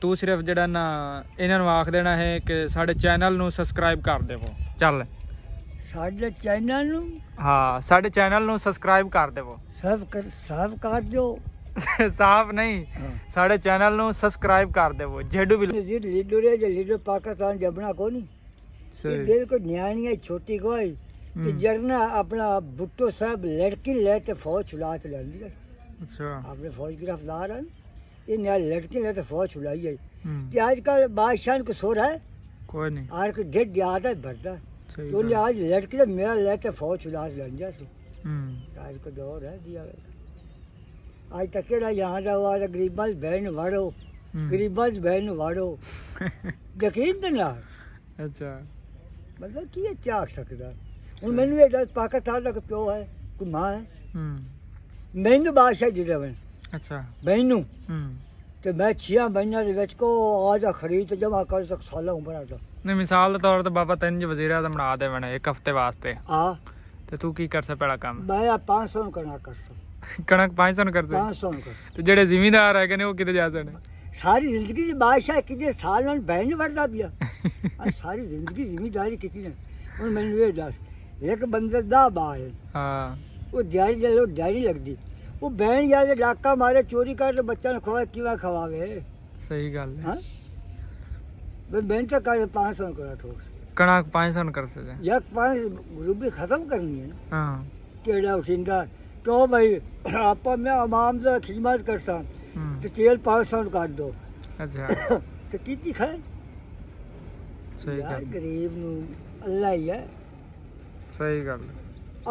ਤੂੰ ਸਿਰਫ ਜਿਹੜਾ ਨਾ ਇਹਨਾਂ ਨੂੰ ਆਖ ਦੇਣਾ ਹੈ ਕਿ ਸਾਡੇ ਚੈਨਲ ਨੂੰ ਸਬਸਕ੍ਰਾਈਬ ਕਰ ਦੇਵੋ ਚੱਲ ਸਾਡੇ ਚੈਨਲ ਨੂੰ ਹਾਂ ਸਾਡੇ ਚੈਨਲ ਨੂੰ ਸਬਸਕ੍ਰਾਈਬ ਕਰ ਦੇਵੋ ਸਭ ਸਭ ਕਰ ਦਿਓ साफ नहीं साढ़े चैनल नो सब्सक्राइब कर दे वो जेडू भी लीडो रे जे लीडो पाकिस्तान जबना को नहीं ये बिल्कुल न्याणी है छोटी कोई ते जरना अपना भुट्टो साहब लड़की लेते फौज चला चला लिया अच्छा आपने फौज गिरफ्तार है ये नया लड़की ने तो फौज छुलाई है हम्म। कि आजकल बादशाह को सो रहा है कोई नहीं आज को डेट दिया आता है भरता तो तो आज लड़की तो मेरा लेके फौज छुला छुड़ा लंजा से हम्म। आज को दौर है दिया आज तक के ना यहाँ जाओ आज गरीबा बहन वाड़ो हम्म। गरीबा बहन वाड़ो यकीन तो ना अच्छा मतलब कि ये क्या सकता हूँ मैंने पाकिस्तान का प्यो है कोई माँ है मैंने बादशाह जी ਬਾਦਸ਼ਾਹ ਜੀ ਅੱਛਾ अच्छा ਹੂੰ ਤੇ ਮੈਂ ਛਿਆ ਬੈਨਾਂ ਦੇ ਵਿੱਚ ਕੋ ਆ ਜਾ ਖਰੀਦ ਜਮਾ ਕਰ ਸਕ ਸਾਲਾ ਉਮਰ ਆ ਨਹੀਂ ਮਿਸਾਲ ਦੇ ਤੌਰ ਤੇ ਬਾਬਾ ਤਿੰਨ ਜ ਵਜ਼ੀਰ ਦਾ ਬਣਾ ਦੇ ਬਣਾ ਇੱਕ ਹਫਤੇ ਵਾਸਤੇ ਆ ਤੇ ਤੂੰ ਕੀ ਕਰ ਪਹਿਲਾ ਕੰਮ ਮੈਂ 500 ਨੂੰ ਕਰਨਾ ਕਰ ਸਕ ਕਣਕ 500 ਨੂੰ ਕਰ ਸਕ 500 ਨੂੰ ਤੇ ਜਿਹੜੇ ਜ਼ਿਮੀਦਾਰ ਹੈਗੇ ਨੇ ਉਹ ਕਿਤੇ ਜਾ ਸਕਣ ਸਾਰੀ ਜ਼ਿੰਦਗੀ ਦੀ ਬਾਦਸ਼ਾਹ ਕਿਤੇ ਸਾਲ ਨਾਲ ਬਹਿਣ ਵਰਦਾ ਪਿਆ ਆ ਸਾਰੀ ਜ਼ਿੰਦਗੀ ਜ਼ਿਮੀਦਾਰੀ ਕੀਤੀ ਨੇ ਹੁਣ ਮੈਨੂੰ ਇਹ ਦੱਸ ਇੱਕ ਬੰਦੇ ਦਾ ਬਾਹਰ ਹਾਂ ਉਹ ਜਾਇਜ਼ ਜਦੋਂ ਡਾਇਰੀ ਲੱਗਦੀ वो बहन यार डाका मारे चोरी कर तो बच्चा ने खवा किवा खवावे सही गल हाँ? बहन तो कर सौ करा ठोस कणा सौ कर से यक 5 रुपए खत्म करनी है ना हां केड़ा उठींदा क्यों तो भाई आप मैं अमाम से खिदमत करता हम्म। तो तेल सौ काट दो अच्छा तो कितनी खाए सही गल गरीब नु अल्लाह ही है सही गल है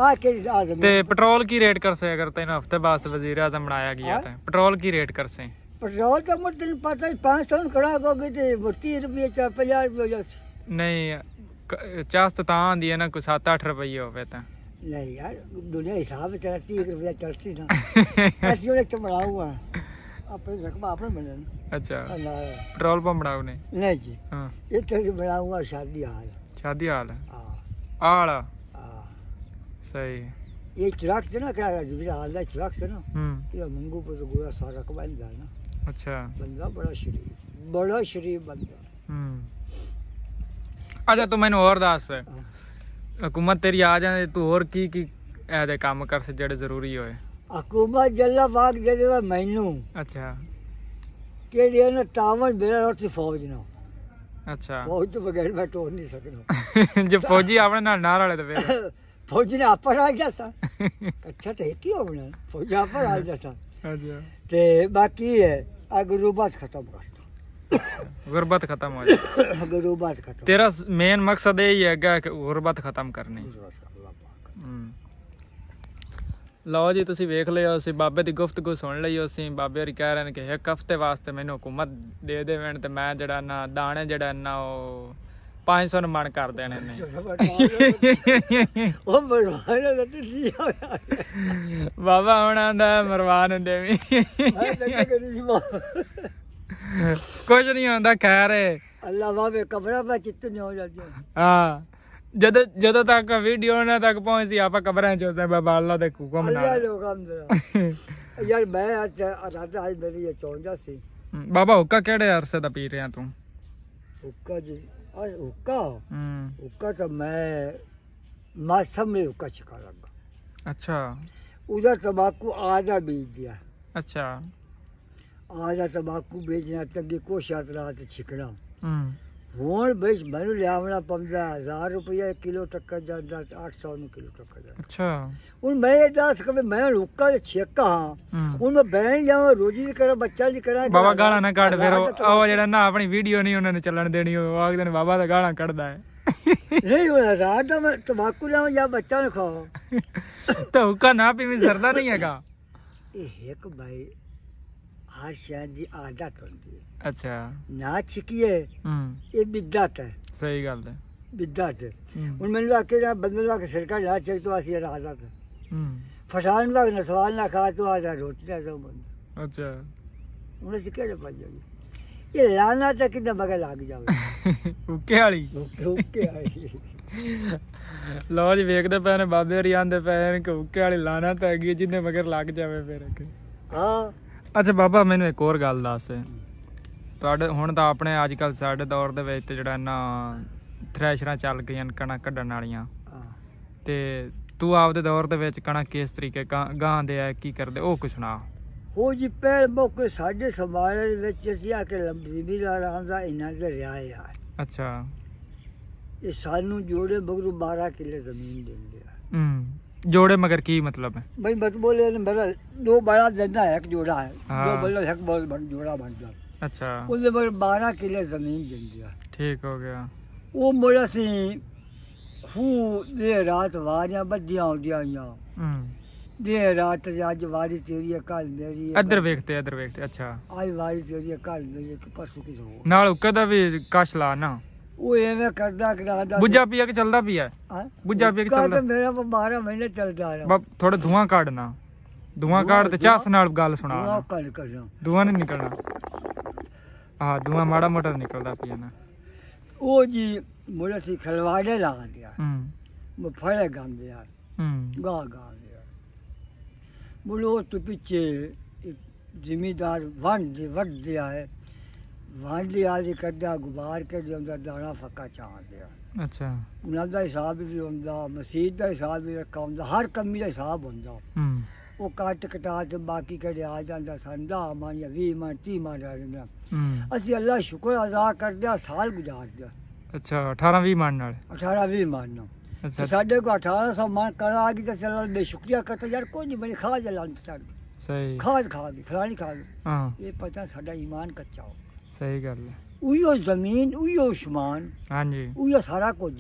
आज के आजम ते पेट्रोल की रेट कर से अगर तीन हफ्ते बाद वजीर आजम बनाया गया था पेट्रोल की रेट कर से पेट्रोल का मुझे तेन पता है पाँच सौ खड़ा होगी तो तीस रुपये चार पचास रुपये नहीं चास्त तां आंदी है ना कोई सत्त अठ रुपये होवे तो नहीं यार दुनिया हिसाब से तीस रुपया चढ़ती ना ऐसी उन्हें चमड़ा हुआ अपने रकबा अपने मिलन अच्छा पेट्रोल पंप बनाओ ने नहीं जी हाँ। ये तो बना हुआ शादी हाल शादी हाल है हाँ आला सही ये चिराग थे ना क्या जुबिला हाल चिराग थे ना हम्म। ये मंगू पर तो गोरा सारा का बन ना अच्छा बंदा बड़ा शरीफ बड़ा शरीफ बंदा हम्म। अच्छा तो मैंने और दास है हाँ। हुकूमत तेरी आ जाए तू और की की ऐसे काम कर से जड़े जरूरी होए हुकूमत जल्ला बाग जल्ला मैनू अच्छा के लिए ना टावर बेरा रोटी फौज ना अच्छा फौज तो बगैर मैं टोर नहीं सकना जब फौजी आपने ना नारा वाले तो ਫੌਜ ਨੇ ਆਪਾ ਰਾਜ ਦੱਸਾ ਅੱਛਾ ਤੇ ਕੀ ਹੋ ਗਿਆ ਫੌਜ ਆਪਾ ਰਾਜ ਦੱਸਾ ਅੱਛਾ ਤੇ ਬਾਕੀ ਹੈ ਅਗਰੂਬਤ ਖਤਮ ਕਰਤਾ ਗੁਰਬਤ ਖਤਮ ਹੋ ਜਾ ਅਗਰੂਬਤ ਖਤਮ ਤੇਰਾ ਮੇਨ ਮਕਸਦ ਇਹ ਹੈ ਕਿ ਗੁਰਬਤ ਖਤਮ ਕਰਨੀ ਲਓ ਜੀ ਤੁਸੀਂ ਵੇਖ ਲਿਓ ਅਸੀਂ ਬਾਬੇ ਦੀ ਗੁਫ਼ਤਗੂ ਸੁਣ ਲਈਓ ਅਸੀਂ ਬਾਬੇ ਰ ਕਹਿ ਰਹੇ ਨੇ ਕਿ ਇੱਕ ਹਫ਼ਤੇ ਵਾਸਤੇ ਮੈਨੂੰ ਹਕੂਮਤ ਦੇ ਦੇਵਣ ਤੇ ਮੈਂ ਜਿਹੜਾ ਨਾ ਦਾਣੇ ਜਿਹੜਾ ਨਾ ਉਹ 500 ਨਿਰਮਾਣ ਕਰ ਦੇਣੇ ਨੇ ਉਹ ਮਰਵਾਨ ਦਾ ਢਿੱਲੀ ਹੋਇਆ ਬਾਬਾ ਹੁਣਾਂ ਦਾ ਮਰਵਾਨ ਹੁੰਦੇ ਵੀ ਕੁਝ ਨਹੀਂ ਹੁੰਦਾ ਖੈਰ ਅੱਲਾ ਵਾਵੇ ਕਬਰਾਂ 'ਤੇ ਚਿੱਤ ਨਹੀਂ ਹੋ ਜਾਂਦੀ ਹਾਂ ਜਦੋਂ ਜਦੋਂ ਤੱਕ ਵੀਡੀਓ ਨਾ ਤੱਕ ਪਹੁੰਚੀ ਆਪਾਂ ਕਬਰਾਂ 'ਚ ਉਸੇ ਬਾਬਾ ਅੱਲਾ ਦੇ ਹੁਕਮ ਨਾਲ ਅੱਲਾ ਲੋਕ ਹਮਦਰਾ ਯਾਰ ਮੈਂ ਅੱਜ ਰਾਤ ਅੱਜ ਮੇਰੀ ਇਹ ਚੌਂਜਾ ਸੀ ਬਾਬਾ ਹੁੱਕਾ ਕਿਹੜੇ ਅਰਸੇ ਦਾ ਪੀ ਰਿਹਾ ਤੂੰ ਹੁੱਕਾ ਜੀ और हुक्का हुक्का हम्म। तो मैं मासम में हुक्का छिका लगा अच्छा उधर तम्बाकू आधा बेच दिया अच्छा आधा तम्बाकू बेचना तब की रहा तो छिकना ਹੋਰ ਬਈ ਮੈਨੂੰ ਲਿਆਵਣਾ ਪੰਦਾ 1000 ਰੁਪਏ ਕਿਲੋ ਟੱਕਰ ਜਾਂਦਾ 800 ਨੂੰ ਕਿਲੋ ਟੱਕਰ ਜਾਂਦਾ ਅੱਛਾ ਹੁਣ ਮੈਂ ਇਹ ਦੱਸ ਕਿ ਮੈਂ ਰੁੱਕਾ ਦੇ ਛੇਕਾ ਹਾਂ ਹੁਣ ਮੈਂ ਬੈਣ ਜਾਵਾਂ ਰੋਜੀ ਦੀ ਕਰਾਂ ਬੱਚਾ ਦੀ ਕਰਾਂ ਬਾਬਾ ਗਾਲਾਂ ਨਾ ਕੱਢ ਫਿਰ ਉਹ ਜਿਹੜਾ ਨਾ ਆਪਣੀ ਵੀਡੀਓ ਨਹੀਂ ਉਹਨਾਂ ਨੇ ਚੱਲਣ ਦੇਣੀ ਉਹ ਆਖਦੇ ਨੇ ਬਾਬਾ ਤਾਂ ਗਾਲਾਂ ਕੱਢਦਾ ਹੈ ਨਹੀਂ ਹੋਇਆ ਰਾਤ ਦਾ ਮੈਂ ਤਮਾਕੂ ਲਾਵਾਂ ਜਾਂ ਬੱਚਾ ਨੂੰ ਖਾਵਾਂ ਤਾਂ ਹੁਕਾ ਨਾ ਪੀਵੇਂ ਸਰਦਾ ਨਹੀਂ ਹੈਗਾ ਇਹ ਇੱਕ ਬਾਈ ਹਰ ਸ਼ੈ ਦੀ ਆਦਤ ਹੁੰਦੀ ਹੈ ਅੱਛਾ ਨਾ ਚਿਕੀਏ ਇਹ ਬਿੱਦਤ ਹੈ ਸਹੀ ਗੱਲ ਹੈ ਬਿੱਦਤ ਹੁਣ ਮੈਨੂੰ ਆਖਿਆ ਬੰਦੇ ਨੂੰ ਕੇ ਸਰਕਾਰ ਲਾ ਚੱਕ ਤੋ ਆਸੀ ਆਦਤ ਫਸਾਨ ਨੂੰ ਆਖਿਆ ਸਵਾਲ ਨਾ ਖਾ ਤੋ ਆਦਾ ਰੋਟੀ ਦਾ ਸੋ ਬੰਦ ਅੱਛਾ ਹੁਣ ਅਸੀਂ ਕਿਹੜੇ ਪਾ ਜਾਈਏ ਇਹ ਲਾਣਾ ਤਾਂ ਕਿੰਨਾ ਮਗਰ ਲੱਗ ਜਾਵੇ ਉੱਕੇ ਵਾਲੀ ਉੱਕੇ ਆਈ ਲੋ ਜੀ ਵੇਖਦੇ ਪਏ ਨੇ ਬਾਬੇ ਹਰੀ ਆਂਦੇ ਪਏ ਨੇ ਕਿ ਵਾਲੀ ਲਾਣਾ ਤਾਂ ਹੈਗੀ ਜਿੰਨੇ ਮਗਰ ਲੱਗ ਜਾਵੇ ਫਿਰ ਹਾਂ ਅੱਛਾ ਬਾਬਾ ਮੈਨੂੰ ਇੱਕ ਹੋਰ ਗੱਲ ਦੱਸ ਤੁਹਾਡੇ ਹੁਣ ਤਾਂ ਆਪਣੇ ਅੱਜ ਕੱਲ ਸਾਡੇ ਦੌਰ ਦੇ ਵਿੱਚ ਜਿਹੜਾ ਨਾ ਥ੍ਰੈਸ਼ਰਾਂ ਚੱਲ ਗਈਆਂ ਕਣਾ ਕੱਢਣ ਵਾਲੀਆਂ ਤੇ ਤੂੰ ਆਪਦੇ ਦੌਰ ਦੇ ਵਿੱਚ ਕਣਾ ਕਿਸ ਤਰੀਕੇ ਗਾਂ ਦੇ ਆ ਕੀ ਕਰਦੇ ਉਹ ਕੁਛ ਨਾ ਉਹ ਜੀ ਪਹਿਲ ਮੌਕੇ ਸਾਡੇ ਸਮਾਜ ਵਿੱਚ ਅਸੀਂ ਆ ਕੇ ਲੰਬੀ ਵੀ ਲਾ ਰਹਾ ਦਾ ਇਹਨਾਂ ਦੇ ਰਿਆ ਆ ਅੱਛਾ ਇਹ ਸਾਨੂੰ ਜੋੜੇ ਬਗਰੂ 12 ਕਿੱਲੇ ਜ਼ਮੀਨ ਦਿੰਦੇ ਆ ਹੂੰ जोड़े मगर की मतलब है भाई बस बोले दो बड़ा देना है जोड़ा है हाँ। दो बड़ा है बन, जोड़ा बन जा अच्छा उसने मेरे बारह किले जमीन दे दिया ठीक हो गया वो बोला सी हूँ दे रात वारियां बदियां होंदियां यहाँ हम्म। दे रात अज वारी तेरी है कल मेरी अदर देखते अदर देखते अच्छा आज वारी तेरी है कल मेरी परसों किसी नाल कदा भी कश ला ना ਉਹ ਐਵੇਂ ਕਰਦਾ ਕਰਾਦਾ ਬੁੱਝਾ ਪੀਆ ਕਿ ਚੱਲਦਾ ਪੀਆ ਬੁੱਝਾ ਪੀਆ ਕਿ ਚੱਲਦਾ ਮੇਰਾ 12 ਮਹੀਨੇ ਚੱਲ ਜਾ ਰਿਹਾ ਬਸ ਥੋੜਾ ਧੂਆਂ ਕਾੜਨਾ ਧੂਆਂ ਕਾੜ ਤੇ ਚਾਸ ਨਾਲ ਗੱਲ ਸੁਣਾ ਧੂਆਂ ਕੱਢ ਕਰਾਂ ਧੂਆਂ ਨਹੀਂ ਨਿਕਲਣਾ ਆਹ ਧੂਆਂ ਮਾੜਾ ਮੋਟਾ ਨਿਕਲਦਾ ਪੀਆ ਨਾ ਉਹ ਜੀ ਮੁਰੇ ਸੀ ਖਲਵਾੜੇ ਲਾ ਗਿਆ ਹੂੰ ਮਫੜੇ ਗੰਦੇ ਆ ਹੂੰ ਗਾ ਗਾ ਲਿਆ ਬੋਲੋ ਤੂੰ ਪਿੱਛੇ ਜ਼ਿੰਮੇਦਾਰ ਵਣ ਦੇ ਵੱਡ ਦਿਆ ਵਾਂਢੀ ਆਦੀ ਕੱਢਿਆ ਗੁਬਾਰ ਕੇ ਜਿਉਂਦਾ ਦਾਣਾ ਫੱਕਾ ਚਾਹ ਗਿਆ ਅੱਛਾ ਉਹਨਾਂ ਦਾ ਹਿਸਾਬ ਵੀ ਹੁੰਦਾ ਮਸਜਿਦ ਦਾ ਹਿਸਾਬ ਵੀ ਰੱਖਾ ਹੁੰਦਾ ਹਰ ਕੰਮੀ ਦਾ ਹਿਸਾਬ ਹੁੰਦਾ ਉਹ ਕੱਟ ਕਟਾ ਤੇ ਬਾਕੀ ਕੜੇ ਆ ਜਾਂਦਾ ਸੰਦਾ ਮਾਂ ਜਾਂ 20 ਮਾਂ 30 ਮਾਂ ਦਾ ਜਾਂਦਾ ਅਸੀਂ ਅੱਲਾ ਸ਼ੁਕਰ ਅਦਾ ਕਰਦੇ ਆ ਸਾਲ ਗੁਜ਼ਾਰਦੇ ਅੱਛਾ 18 20 ਮਾਂ ਨਾਲ 18 20 ਮਾਂ ਨਾਲ अच्छा साढ़े को अठारह सौ मन करा आ गई तो चला बेशुक्रिया करते यार कोई नहीं बनी खा जला सही खाद खा गई फलानी खा गई ये पता साढ़ा ईमान कच्चा हो ਸਹੀ ਗੱਲ ਹੈ ਉਹੀਓ ਜ਼ਮੀਨ ਉਹੀਓ ਸ਼ਮਾਨ ਹਾਂਜੀ ਉਹੀਓ ਸਾਰਾ ਕੁਝ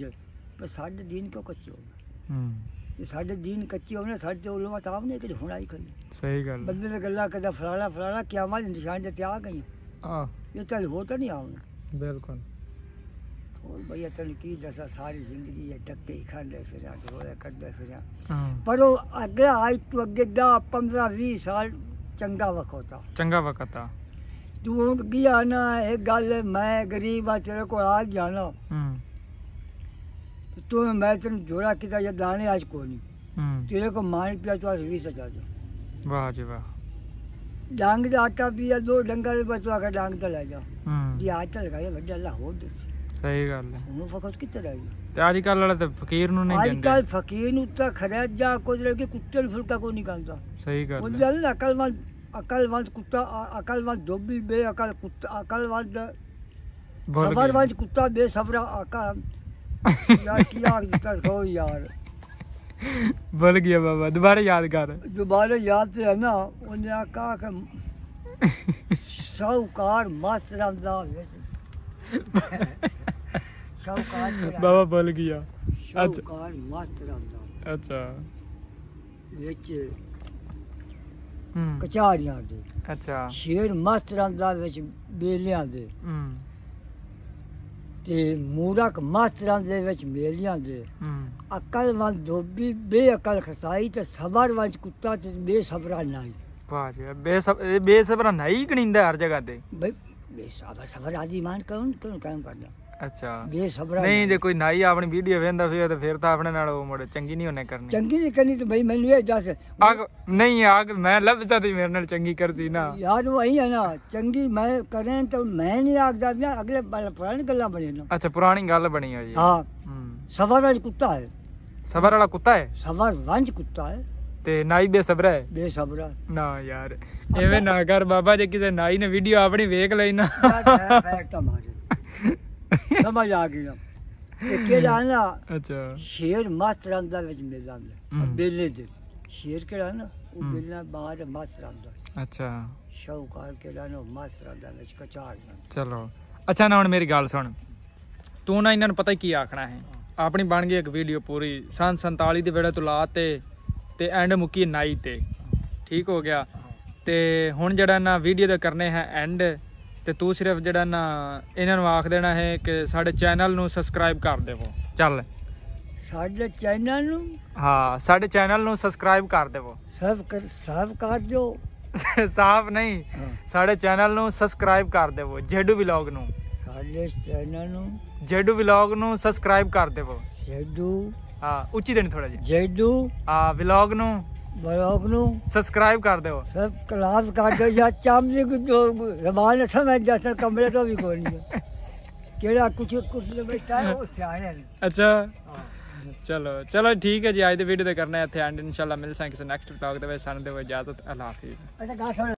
ਪਰ ਸਾਡੇ ਦੀਨ ਕਿਉਂ ਕੱਚੇ ਹੋ ਗਏ ਹੂੰ ਇਹ ਸਾਡੇ ਦੀਨ ਕੱਚੇ ਹੋ ਗਏ ਸਾਡੇ ਉਲਮਾ ਤਾਂ ਨੇ ਕਿ ਹੁਣਾ ਹੀ ਕੋਈ ਸਹੀ ਗੱਲ ਬੰਦੇ ਦੇ ਗੱਲਾਂ ਕਦਾ ਫਲਾਣਾ ਫਲਾਣਾ ਕਿਆਮਤ ਨਿਸ਼ਾਨ ਤੇ ਆ ਗਈ ਆ ਇਹ ਤਾਂ ਹੋ ਤਾਂ ਨਹੀਂ ਆਉਣਾ ਬਿਲਕੁਲ ਹੋਰ ਭਈਆ ਤਨ ਕੀ ਦੱਸਾਂ ਸਾਰੀ ਜ਼ਿੰਦਗੀ ਇਹ ਟੱਕੇ ਹੀ ਖਾਂਦੇ ਫਿਰਾਂ ਰੋਇਆ ਕਰਦੇ ਹਾਂ ਪਰ ਉਹ ਅੱਗੇ ਅੱਜ ਤੋਂ ਅੱਗੇ ਦਾ 15 20 ਸਾਲ ਚੰਗਾ ਵਕਤ ਆ ਚੰਗਾ ਵਕਤ ਆ ਤੂੰ ਗਿਆ ਨਾ ਇਹ ਗੱਲ ਮੈਂ ਗਰੀਬ ਆ ਤੇਰੇ ਕੋਲ ਆ ਜਾਣਾ ਹੂੰ ਤੂੰ ਮੈਂ ਤੈਨੂੰ ਜੋੜਾ ਕਿਤਾ ਜੇ ਦਾਣੇ ਅੱਜ ਕੋ ਨਹੀਂ ਹੂੰ ਤੇਰੇ ਕੋ ਮਾਂ ਪਿਆ ਚਾ ਵੀ ਸਜਾ ਦੇ ਵਾਹ ਜੀ ਵਾਹ ਡੰਗ ਦਾ ਆਟਾ ਵੀ ਆ ਦੋ ਡੰਗਾਂ ਦੇ ਬਚਵਾ ਕੇ ਡੰਗ ਤੇ ਲੈ ਜਾ ਹੂੰ ਜੀ ਆ ਚੱਲ ਗਏ ਵੱਡਾ ਲਾਹੌਰ ਦੇ ਸਹੀ ਗੱਲ ਹੈ ਉਹਨੂੰ ਫਕਤ ਕਿੱਥੇ ਰਹਿ ਗਿਆ ਤੇ ਅੱਜ ਕੱਲ ਵਾਲਾ ਤੇ ਫਕੀਰ ਨੂੰ ਨਹੀਂ ਜਾਂਦਾ ਅੱਜ ਕੱਲ ਫਕੀਰ ਨੂੰ ਤਾਂ ਖਰਾਜਾ ਕੋਈ ਲੜਕੇ ਕੁੱਟਲ ਫੁਲਕਾ ਕੋ ਨਹੀਂ ਕਹਿੰਦਾ ਸਹੀ ਗੱਲ ਹੈ ਉਹ ਜਲ ਨਕਲ ਮਾਂ अकलमंद कुत्ता अकलमंद धोबी बेअकल कुत्ता अकलमंद सफरमंद कुत्ता बेसफरा अकल यार क्या कहो यार भूल गया बाबा दोबारा याद कर दोबारा याद तो है ना उन्हें आका के साहूकार मस्त रहा बाबा भूल गया अच्छा मस्त रहा अच्छा ਕਚਾਰੀਆਂ ਦੇ ਅੱਛਾ ਸ਼ੇਰ ਮਾਸਟਰਾਂ ਦਾ ਵਿੱਚ ਬੇਲਿਆਂ ਦੇ ਹੂੰ ਤੇ ਮੂਰਖ ਮਾਸਟਰਾਂ ਦੇ ਵਿੱਚ ਮੇਲਿਆਂ ਦੇ ਹੂੰ ਅਕਲਵੰਦ ਧੋਬੀ ਬੇਅਕਲ ਖਸਾਈ ਤੇ ਸਬਰ ਸਬਰਵੰਦ ਕੁੱਤਾ ਤੇ ਬੇਸਬਰਾ ਨਾਈ ਵਾਹ ਜੀ ਬੇਸਬਰਾ ਨਾਈ ਕਣਿੰਦਾ ਹਰ ਜਗ੍ਹਾ ਤੇ ਬੇਸਬਰਾ ਸਬਰ ਆਦੀ ਮਾਨ ਕਰਨ ਕਿਉਂ ਕੰਮ ਕਰਦਾ ਅੱਛਾ ਬੇਸਬਰਾ ਨਹੀਂ ਜੇ ਕੋਈ ਨਾਈ ਆਪਣੀ ਵੀਡੀਓ ਵੇਂਦਾ ਫਿਰ ਤੇ ਫਿਰ ਤਾਂ ਆਪਣੇ ਨਾਲ ਉਹ ਮੋੜ ਚੰਗੀ ਨਹੀਂ ਹੋਣੇ ਕਰਨੀ ਚੰਗੀ ਨਹੀਂ ਕਰਨੀ ਤੇ ਬਈ ਮੈਨੂੰ ਇਹ ਦੱਸ ਆਗ ਨਹੀਂ ਆਗ ਮੈਂ ਲੱਭਦਾ ਤੇ ਮੇਰੇ ਨਾਲ ਚੰਗੀ ਕਰਦੀ ਨਾ ਯਾਰ ਉਹ ਹੀ ਹੈ ਨਾ ਚੰਗੀ ਮੈਂ ਕਰੇ ਤਾਂ ਮੈਂ ਨਹੀਂ ਆਖਦਾ ਵੀ ਅਗਲੇ ਪੁਰਾਣੀ ਗੱਲਾਂ ਬਣੀ ਨਾ ਅੱਛਾ ਪੁਰਾਣੀ ਗੱਲ ਬਣੀ ਹੋਈ ਹਾਂ ਸਵਾਰ ਵਾਲਾ ਕੁੱਤਾ ਹੈ ਸਵਾਰ ਵਾਲਾ ਕੁੱਤਾ ਹੈ ਸਵਾਰ ਵੰਜ ਕੁੱਤਾ ਹੈ ਤੇ ਨਾਈ ਬੇਸਬਰਾ ਹੈ ਬੇਸਬਰਾ ਨਾ ਯਾਰ ਐਵੇਂ ਨਾ ਕਰ ਬਾਬਾ ਜੇ ਕਿਸੇ ਨਾਈ ਨੇ ਵੀਡੀਓ ਆਪਣੀ ਵੇਖ ਲਈ ਨਾ ਫੈਕਟ ਤਾਂ ਮਾਰੇ समझ आ गई ਕਿਹੜਾ ਨਾ ਅੱਛਾ ਸ਼ੇਰ ਮਸਤ ਰਹਿੰਦਾ ਵਿੱਚ ਮੇਲਾ ਦੇ ਬੇਲੇ ਦੇ ਸ਼ੇਰ ਕਿਹੜਾ ਨਾ ਉਹ ਬੇਲਾ ਬਾਹਰ ਮਸਤ ਰਹਿੰਦਾ ਅੱਛਾ ਸ਼ੌਕਾਰ ਕਿਹੜਾ ਨਾ ਮਸਤ ਰਹਿੰਦਾ ਵਿੱਚ ਕਚਾਰ ਚਲੋ ਅੱਛਾ ਨਾ ਹੁਣ ਮੇਰੀ ਗੱਲ ਸੁਣ ਤੂੰ ਨਾ ਇਹਨਾਂ ਨੂੰ ਪਤਾ ਹੀ ਕੀ ਆਖਣਾ ਹੈ ਆਪਣੀ ਬਣ ਗਈ ਇੱਕ ਵੀਡੀਓ ਪੂਰੀ ਸਨ 47 ਦੇ ਵੇਲੇ ਤੋਂ ਲਾ ਤੇ ਤੇ ਐਂਡ ਮੁੱਕੀ ਨਾਈ ਤੇ ਠੀਕ ਹੋ ਗਿਆ ਤੇ ਹੁਣ ਜਿਹੜਾ ਨਾ ਵੀਡੀਓ ਦੇ ਕਰਨੇ ਹੈ ਐਂਡ ਤੇ ਤੂੰ ਸਿਰਫ ਜਿਹੜਾ ਨਾ ਇਹਨਾਂ ਨੂੰ ਆਖ ਦੇਣਾ ਹੈ ਕਿ ਸਾਡੇ ਚੈਨਲ ਨੂੰ ਸਬਸਕ੍ਰਾਈਬ ਕਰ ਦੇਵੋ ਚੱਲ ਸਾਡੇ ਚੈਨਲ ਨੂੰ ਹਾਂ ਸਾਡੇ ਚੈਨਲ ਨੂੰ ਸਬਸਕ੍ਰਾਈਬ ਕਰ ਦੇਵੋ ਸਭ ਸਭ ਕਰ ਦਿਓ ਸਾਫ ਨਹੀਂ ਸਾਡੇ ਚੈਨਲ ਨੂੰ ਸਬਸਕ੍ਰਾਈਬ ਕਰ ਦੇਵੋ ਜੇਡੂ ਵਲੌਗ ਨੂੰ ਸਾਡੇ ਚੈਨਲ ਨੂੰ ਜੇਡੂ ਵਲੌਗ ਨੂੰ ਸਬਸਕ੍ਰਾਈਬ ਕਰ ਦੇਵੋ ਜੇਡੂ ਹਾਂ ਉੱਚੀ ਦੇਣੀ ਥੋੜਾ ਜਿਹਾ ਜੇਡੂ ਹਾਂ ਵਲੌਗ ਨੂੰ ਬਲੌਗ ਨੂੰ ਸਬਸਕ੍ਰਾਈਬ ਕਰ ਦਿਓ ਸਰ ਕਲਾਸ ਕਰ ਦਿਓ ਜਾਂ ਚਾਮ ਜੀ ਕੋ ਜ਼ਬਾਨ ਸਮਝ ਜਸਨ ਕਮਰੇ ਤੋਂ ਵੀ ਕੋਈ ਨਹੀਂ ਕਿਹੜਾ ਕੁਛ ਕੁਛ ਦੇ ਬੈਠਾ ਹੈ ਉਹ ਸਿਆਣਾ ਅੱਛਾ ਚਲੋ ਚਲੋ ਠੀਕ ਹੈ ਜੀ ਅੱਜ ਦੇ ਵੀਡੀਓ ਤੇ ਕਰਨਾ ਇੱਥੇ ਐਂਡ ਇਨਸ਼ਾਅੱਲਾ ਮਿਲਸਾਂ ਕਿਸੇ ਨੈਕਸਟ ਵਲੌਗ ਦੇ ਵਿੱਚ ਸਾਨੂੰ ਦੇ ਇਜਾਜ਼ਤ ਅੱਲਾ ਹਾਫਿਜ਼ ਅੱਛਾ ਗਾ